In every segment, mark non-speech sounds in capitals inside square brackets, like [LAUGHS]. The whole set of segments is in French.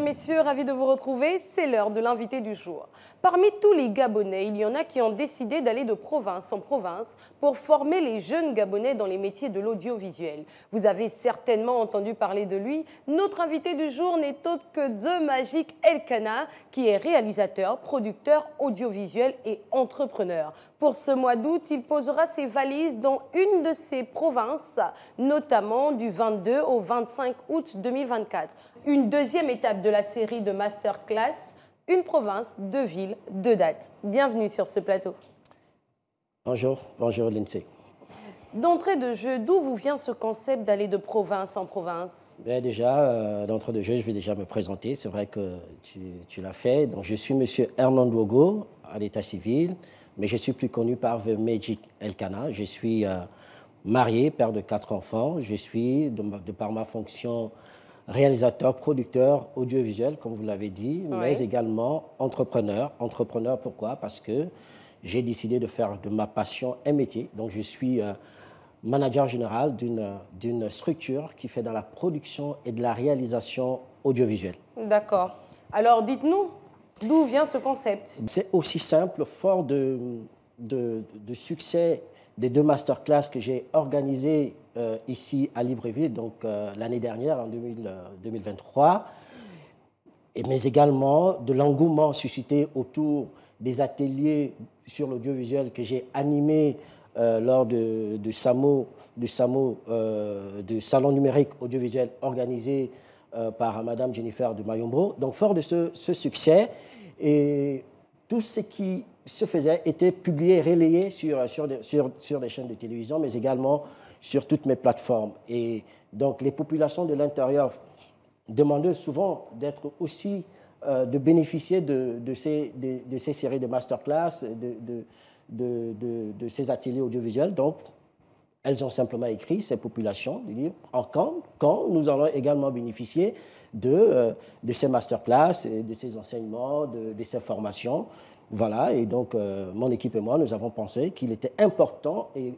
mesdames, messieurs, ravi de vous retrouver. C'est l'heure de l'invité du jour. Parmi tous les Gabonais, il y en a qui ont décidé d'aller de province en province pour former les jeunes Gabonais dans les métiers de l'audiovisuel. Vous avez certainement entendu parler de lui. Notre invité du jour n'est autre que The Magic Elkana, qui est réalisateur, producteur audiovisuel et entrepreneur. Pour ce mois d'août, il posera ses valises dans une de ses provinces, notamment du 22 au 25 août 2024. Une deuxième étape de la série de masterclass, une province, deux villes, deux dates. Bienvenue sur ce plateau. Bonjour, bonjour l'INSEE. D'entrée de jeu, d'où vous vient ce concept d'aller de province en province ben Déjà, euh, d'entrée de jeu, je vais déjà me présenter. C'est vrai que tu, l'as fait. Donc, je suis M. Hernando Logo, à l'état civil mais je suis plus connu par The Magic Elkana. Je suis euh, marié, père de quatre enfants. Je suis, de, par ma fonction, réalisateur, producteur audiovisuel, comme vous l'avez dit, mais également entrepreneur. Entrepreneur, pourquoi Parce que j'ai décidé de faire de ma passion un métier. Donc, je suis euh, manager général d'une structure qui fait dans la production et de la réalisation audiovisuelle. D'accord. Alors, dites-nous, D'où vient ce concept C'est aussi simple, fort de, succès des deux masterclass que j'ai organisées euh, ici à Libreville, donc euh, l'année dernière, en 2023, euh, et, mais également de l'engouement suscité autour des ateliers sur l'audiovisuel que j'ai animés lors de, SAMO, du, SAMO, du Salon numérique audiovisuel organisé euh, par Madame Jennifer de Mayombo. Donc, fort de ce, succès, et tout ce qui se faisait était publié, relayé sur, sur, sur, chaînes de télévision, mais également sur toutes mes plateformes. Et donc, les populations de l'intérieur demandaient souvent d'être aussi, euh, de bénéficier de, ces, ces, séries de masterclass, de, de, de ces ateliers audiovisuels. Donc, elles ont simplement écrit, ces populations, du livre en quand, quand nous allons également bénéficier de, euh, de ces masterclass, de ces enseignements, de, ces formations. Voilà, et donc euh, mon équipe et moi, nous avons pensé qu'il était important et,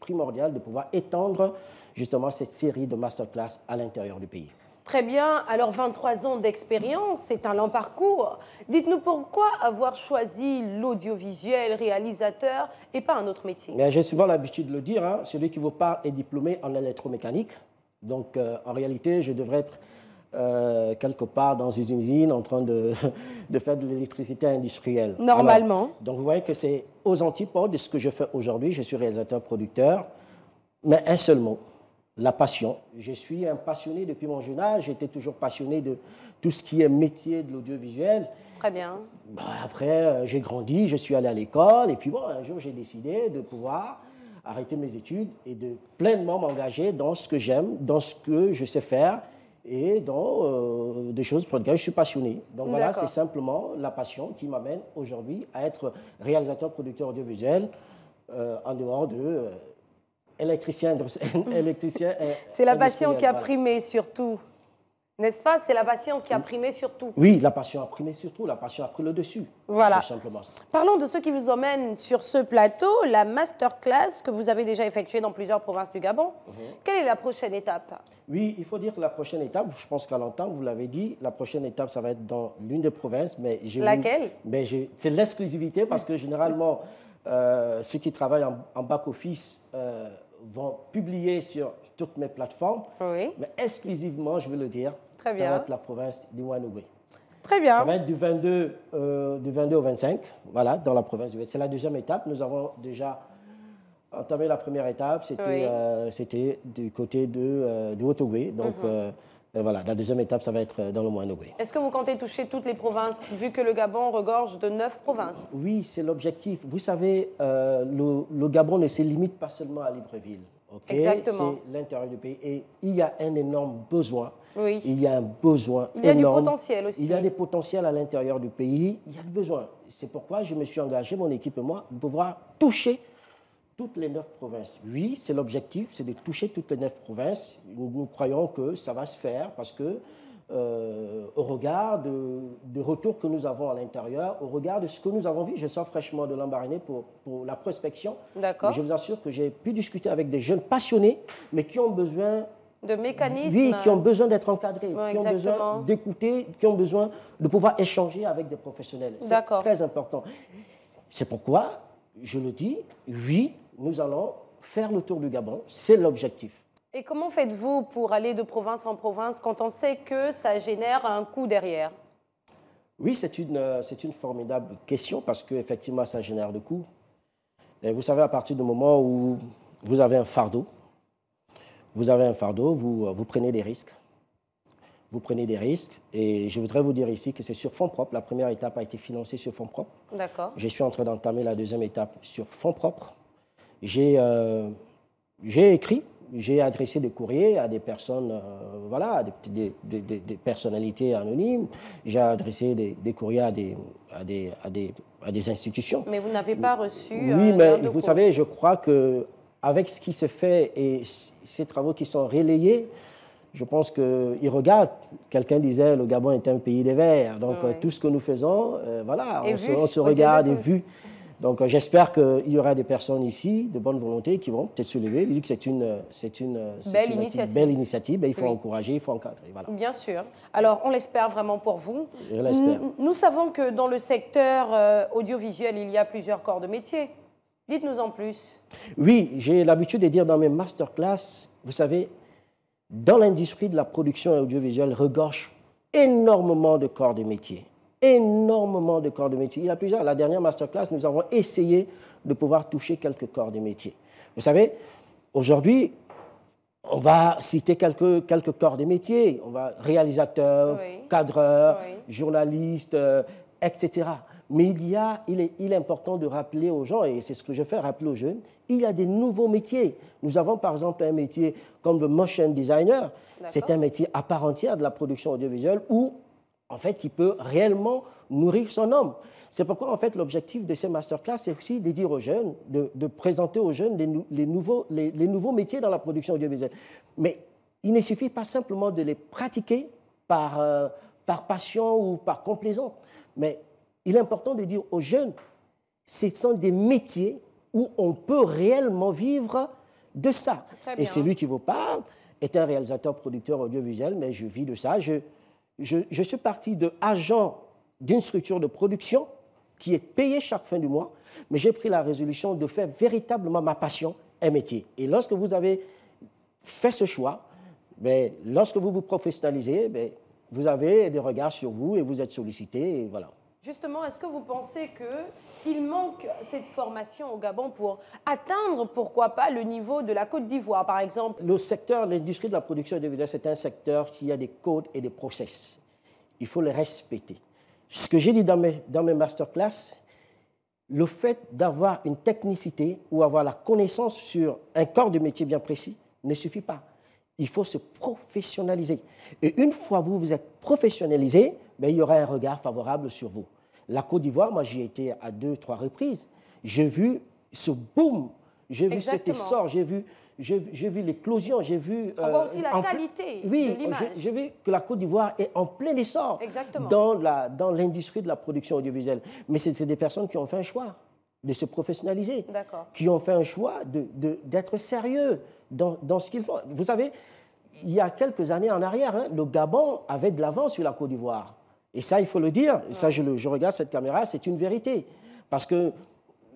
primordial de pouvoir étendre justement cette série de masterclass à l'intérieur du pays. Très bien, alors 23 ans d'expérience, c'est un long parcours. Dites-nous pourquoi avoir choisi l'audiovisuel, réalisateur, et pas un autre métier J'ai souvent l'habitude de le dire, hein, celui qui vous parle est diplômé en électromécanique. Donc euh, en réalité, je devrais être euh, quelque part dans une usine en train de, [LAUGHS] de faire de l'électricité industrielle. Normalement. donc vous voyez que c'est aux antipodes de ce que je fais aujourd'hui. Je suis réalisateur-producteur, mais un seul mot, la passion. Je suis un passionné depuis mon jeune âge. J'étais toujours passionné de tout ce qui est métier de l'audiovisuel. Très bien. Bah, après, euh, j'ai grandi, je suis allé à l'école. Et puis, bon, un jour, j'ai décidé de pouvoir arrêter mes études et de pleinement m'engager dans ce que j'aime, dans ce que je sais faire et dans euh, des choses pour lesquelles je suis passionné. Donc voilà, c'est simplement la passion qui m'amène aujourd'hui à être réalisateur, producteur audiovisuel euh, en dehors de électricien. [LAUGHS] électricien c'est la passion qui a primé surtout. N'est-ce pas C'est la passion qui a primé surtout. Oui, la passion a primé surtout. La passion a pris le dessus. Voilà. Simplement. Parlons de ce qui vous emmène sur ce plateau, la masterclass que vous avez déjà effectuée dans plusieurs provinces du Gabon. Mhm. Quelle est la prochaine étape Oui, il faut dire que la prochaine étape, je pense qu'à longtemps, vous l'avez dit, la prochaine étape, ça va être dans l'une des provinces. Mais Laquelle mais C'est l'exclusivité parce que généralement, euh, ceux qui travaillent en, back-office... Euh, vont publier sur toutes mes plateformes. Mais exclusivement, je veux le dire, ça va être la province du Wanoué. Très bien. Ça va être du 22, euh, du 22 au 25, voilà, dans la province du C'est la deuxième étape. Nous avons déjà entamé la première étape. C'était euh, c'était du côté de, euh, du haut Donc, mhm. Euh, voilà, la deuxième étape, ça va être euh, dans le moyen novembre. Est-ce que vous comptez toucher toutes les provinces, vu que le Gabon regorge de neuf provinces Oui, c'est l'objectif. Vous savez, euh, le, Gabon ne se limite pas seulement à Libreville. Exactement. C'est l'intérieur du pays. Et il y a un énorme besoin. Oui. Il y a un besoin Il y a du potentiel aussi. Il y a des potentiels à l'intérieur du pays. Il y a du besoin. C'est pourquoi je me suis engagé, mon équipe et moi, pour pouvoir toucher toutes les neuf provinces. Oui, c'est l'objectif, c'est de toucher toutes les neuf provinces. Nous, nous, croyons que ça va se faire parce que, euh, au regard de, retour retours que nous avons à l'intérieur, au regard de ce que nous avons vu, je sors fraîchement de l'embariné pour, pour la prospection. D'accord. Je vous assure que j'ai pu discuter avec des jeunes passionnés, mais qui ont besoin de mécanismes. qui ont besoin d'être encadrés, qui ont besoin d'écouter, qui ont besoin de pouvoir échanger avec des professionnels. C'est très important. C'est pourquoi je le dis, oui, nous allons faire le tour du Gabon. C'est l'objectif. Et comment faites-vous pour aller de province en province quand on sait que ça génère un coût derrière Oui, c'est une, euh, c'est une formidable question parce qu'effectivement, ça génère de coûts. vous savez, à partir du moment où vous avez un fardeau, vous avez un fardeau, vous, euh, vous prenez des risques. Vous prenez des risques. Et je voudrais vous dire ici que c'est sur fonds propres. La première étape a été financée sur fonds propres. D'accord. Je suis en train d'entamer la deuxième étape sur fonds propres. Euh, j'ai écrit, j'ai adressé des courriers à des personnes, euh, voilà, des, personnalités anonymes. J'ai adressé des, courriers à des, des, institutions. Mais vous n'avez pas reçu. Euh, oui, mais vous savez, je crois que avec ce qui se fait et ces travaux qui sont relayés, je pense qu'ils regardent. Quelqu'un disait le Gabon est un pays des verts. Donc tout ce que nous faisons, voilà, on, se, regarde et vu. Donc euh, j'espère qu'il y aura des personnes ici de bonne volonté qui vont peut-être se lever. que c'est une, euh, euh, belle, initiative. belle, il faut encourager, il faut encadrer. Bien sûr. Alors on l'espère vraiment pour vous. Nous, savons que dans le secteur audiovisuel, il y a plusieurs corps de métier. Dites-nous en plus. Oui, j'ai l'habitude de dire dans mes masterclass, vous savez, dans l'industrie de la production audiovisuelle regorge énormément de corps de métier énormément de corps de métier. Il y a plusieurs. La dernière masterclass, nous avons essayé de pouvoir toucher quelques corps de métier. Vous savez, aujourd'hui, on va citer quelques, quelques corps de métier. On va réalisateur, cadreur, journaliste, euh, etc. Mais il, y a, il, est, il est important de rappeler aux gens, et c'est ce que je fais rappeler aux jeunes, il y a des nouveaux métiers. Nous avons par exemple un métier comme le motion designer. C'est un métier à part entière de la production audiovisuelle où en fait, qui peut réellement nourrir son homme. C'est pourquoi, en fait, l'objectif de ces masterclass, c'est aussi de dire aux jeunes, de, présenter aux jeunes les, nouveaux, les, nouveaux métiers dans la production audiovisuelle. Mais il ne suffit pas simplement de les pratiquer par, euh, par passion ou par complaisance. Mais il est important de dire aux jeunes, ce sont des métiers où on peut réellement vivre de ça. Et celui qui vous parle est un réalisateur, producteur audiovisuel, mais je vis de ça. Je, je, suis parti de agent d'une structure de production qui est payée chaque fin du mois, mais j'ai pris la résolution de faire véritablement ma passion un métier. Et lorsque vous avez fait ce choix, ben, lorsque vous vous professionnalisez, ben, vous avez des regards sur vous et vous êtes sollicité. voilà. Justement, est-ce que vous pensez qu'il manque cette formation au Gabon pour atteindre, pourquoi pas, le niveau de la Côte d'Ivoire, par exemple Le secteur, l'industrie de la production individuelle, c'est un secteur qui a des codes et des process. Il faut les respecter. Ce que j'ai dit dans mes, dans mes masterclass, le fait d'avoir une technicité ou avoir la connaissance sur un corps de métier bien précis ne suffit pas. Il faut se professionnaliser. Et une fois que vous vous êtes professionnalisé, mais il y aura un regard favorable sur vous. La Côte d'Ivoire, moi j'y été à deux, trois reprises, j'ai vu ce boom, j'ai vu cet essor, j'ai vu, vu l'éclosion, j'ai vu... On voit aussi euh, la qualité de l'image. Oui, j'ai vu que la Côte d'Ivoire est en plein essor dans l'industrie de la production audiovisuelle. Mais c'est des personnes qui ont fait un choix de se professionnaliser, qui ont fait un choix d'être sérieux dans, ce qu'ils font. Vous savez, il y a quelques années en arrière, hein, le Gabon avait de l'avance sur la Côte d'Ivoire. Et ça, il faut le dire, ça, je, regarde cette caméra, c'est une vérité. Parce que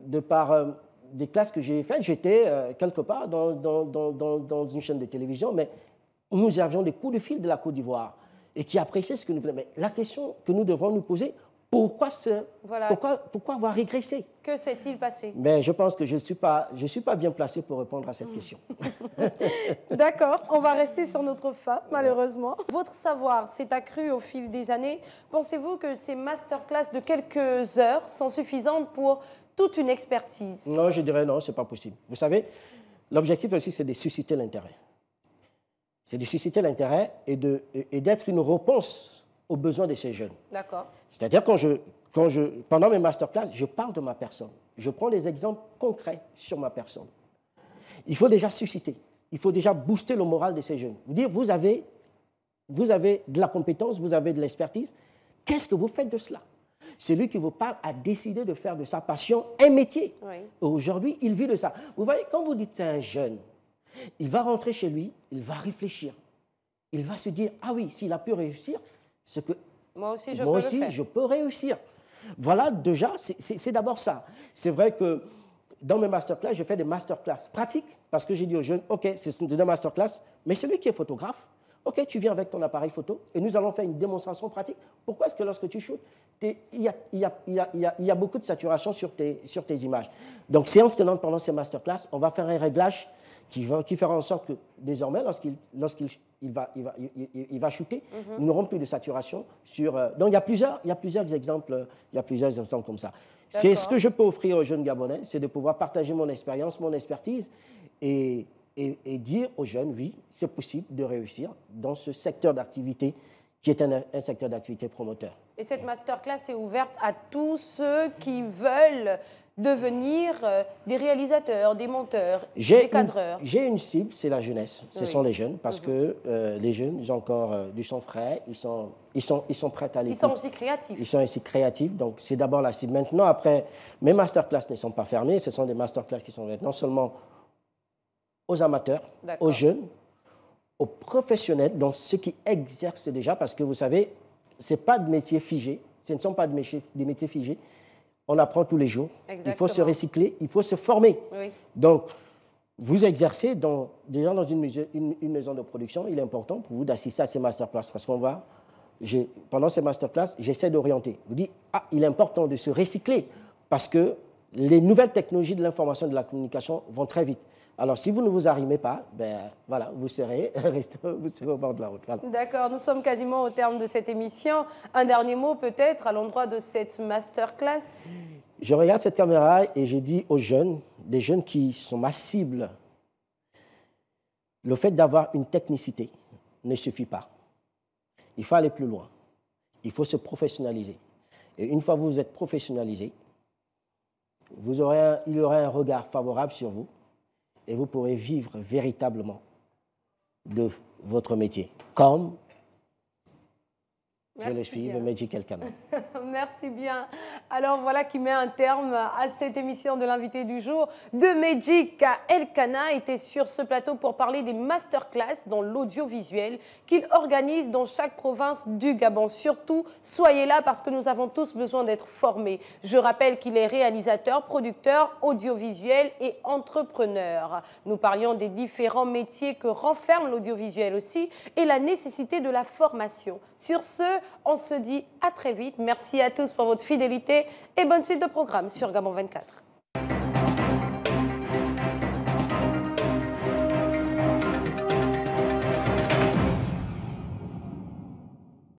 de par euh, des classes que j'ai faites, j'étais euh, quelque part dans, dans, une chaîne de télévision, mais nous avions des coups de fil de la Côte d'Ivoire et qui appréciaient ce que nous faisions. Mais la question que nous devons nous poser, pourquoi, ce, pourquoi, pourquoi, avoir régressé Que s'est-il passé Mais ben, je pense que je ne suis, pas, suis pas bien placé pour répondre à cette question. [LAUGHS] D'accord, on va rester sur notre fin, malheureusement. Votre savoir s'est accru au fil des années. Pensez-vous que ces masterclass de quelques heures sont suffisantes pour toute une expertise Non, je dirais non, ce n'est pas possible. Vous savez, l'objectif aussi, c'est de susciter l'intérêt. C'est de susciter l'intérêt et d'être et, une réponse aux besoins de ces jeunes. D'accord. C'est-à-dire quand je, quand je, pendant mes masterclass, je parle de ma personne. Je prends des exemples concrets sur ma personne. Il faut déjà susciter, il faut déjà booster le moral de ces jeunes. Vous dire, vous avez, vous avez de la compétence, vous avez de l'expertise. Qu'est-ce que vous faites de cela celui qui vous parle a décidé de faire de sa passion un métier. Aujourd'hui, il vit de ça. Vous voyez, quand vous dites c'est un jeune, il va rentrer chez lui, il va réfléchir. Il va se dire, ah oui, s'il a pu réussir, ce que moi aussi je, peux, je peux réussir. Voilà, déjà, c'est d'abord ça. C'est vrai que dans mes masterclass, je fais des masterclass pratiques parce que j'ai dit aux jeunes, OK, c'est une masterclass, mais celui qui est photographe, OK, tu viens avec ton appareil photo et nous allons faire une démonstration pratique. Pourquoi est-ce que lorsque tu shootes, il y, a, beaucoup de saturation sur tes, sur tes images Donc, séance tenante pendant ces masterclass, on va faire un réglage qui, va, qui fera en sorte que désormais, lorsqu'il lorsqu'il il va, il va, il, va shooter, mhm. nous n'aurons plus de saturation sur. Euh, donc, il y, a plusieurs, il y a plusieurs exemples, il y a plusieurs exemples comme ça. C'est ce que je peux offrir aux jeunes Gabonais, c'est de pouvoir partager mon expérience, mon expertise et et, dire aux jeunes, oui, c'est possible de réussir dans ce secteur d'activité qui est un, secteur d'activité promoteur. Et cette masterclass est ouverte à tous ceux qui veulent devenir euh, des réalisateurs, des monteurs, des cadreurs J'ai une cible, c'est la jeunesse. Ce sont les jeunes, parce mhm. que euh, les jeunes, ils ont encore euh, du sang frais, ils sont, ils sont, ils sont prêts à aller. Ils sont aussi créatifs. Ils sont aussi créatifs, donc c'est d'abord la cible. Maintenant, après, mes masterclasses ne sont pas fermées, ce sont des masterclasses qui sont ouvertes non seulement aux amateurs, aux jeunes, aux professionnels, donc ceux qui exercent déjà, parce que vous savez, ce n'est pas de métier figé, ce ne sont pas des métiers figés. On apprend tous les jours. Il faut se recycler, il faut se former. Donc, vous exercez déjà dans une, une, maison de production, il est important pour vous d'assister à ces masterclass parce qu'on voit, pendant ces masterclass, j'essaie d'orienter. Vous dites, ah, il est important de se recycler parce que les nouvelles technologies de l'information et de la communication vont très vite. Alors, si vous ne vous arrimez pas, ben, voilà, vous serez, [LAUGHS] au bord de la route. D'accord, nous sommes quasiment au terme de cette émission. Un dernier mot peut-être à l'endroit de cette masterclass Je regarde cette caméra et je dis aux jeunes, des jeunes qui sont ma cible, le fait d'avoir une technicité ne suffit pas. Il faut aller plus loin. Il faut se professionnaliser. Et une fois que vous êtes professionnalisé, vous aurez aura un regard favorable sur vous et vous pourrez vivre véritablement de votre métier, comme je les suis, le El Merci bien. Alors voilà qui met un terme à cette émission de l'invité du jour. De Magic El était sur ce plateau pour parler des masterclass dans l'audiovisuel qu'il organise dans chaque province du Gabon. Surtout, soyez là parce que nous avons tous besoin d'être formés. Je rappelle qu'il est réalisateur, producteur, audiovisuel et entrepreneur. Nous parlions des différents métiers que renferme l'audiovisuel aussi et la nécessité de la formation. Sur ce, on se dit à très vite. Merci à tous pour votre fidélité et bonne suite de programme sur Gabon 24.